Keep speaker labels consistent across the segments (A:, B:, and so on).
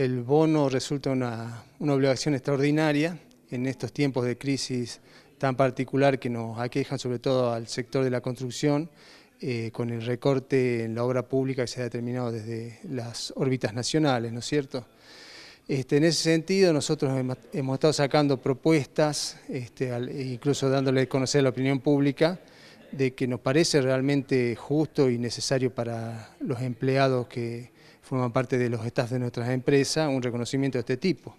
A: El bono resulta una, obligación extraordinaria en estos tiempos de crisis tan particular que nos aquejan sobre todo al sector de la construcción, eh, con el recorte en la obra pública que se ha determinado desde las órbitas nacionales, ¿no es cierto? Este, en ese sentido, nosotros hemos estado sacando propuestas, este, incluso dándole a conocer a la opinión pública, de que nos parece realmente justo y necesario para los empleados que forman parte de los staff de nuestras empresas un reconocimiento de este tipo.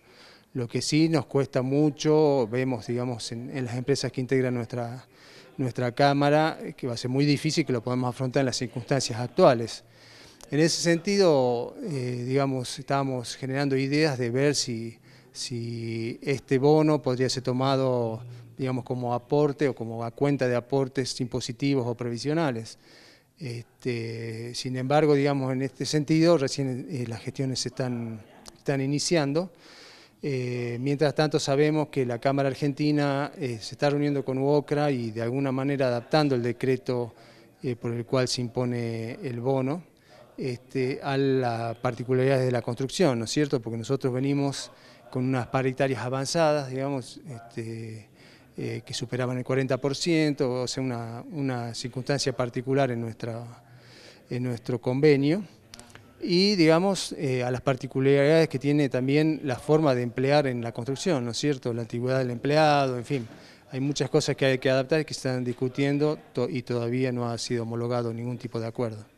A: Lo que sí nos cuesta mucho, vemos digamos en, las empresas que integran nuestra, nuestra Cámara, que va a ser muy difícil que lo podamos afrontar en las circunstancias actuales. En ese sentido, eh, digamos, estamos generando ideas de ver si, si este bono podría ser tomado digamos, como aporte o como a cuenta de aportes impositivos o previsionales. Este, sin embargo, digamos, en este sentido, recién eh, las gestiones se están, están iniciando. Eh, mientras tanto, sabemos que la Cámara Argentina eh, se está reuniendo con UOCRA y de alguna manera adaptando el decreto por el cual se impone el bono este, a las particularidades de la construcción, ¿no es cierto? Porque nosotros venimos con unas paritarias avanzadas, digamos, este, eh, que superaban el 40%, o sea, una, circunstancia particular en, nuestra, en nuestro convenio y digamos eh, a las particularidades que tiene también la forma de emplear en la construcción, ¿no es cierto? La antigüedad del empleado, en fin, hay muchas cosas que hay que adaptar y que están discutiendo y todavía no ha sido homologado ningún tipo de acuerdo.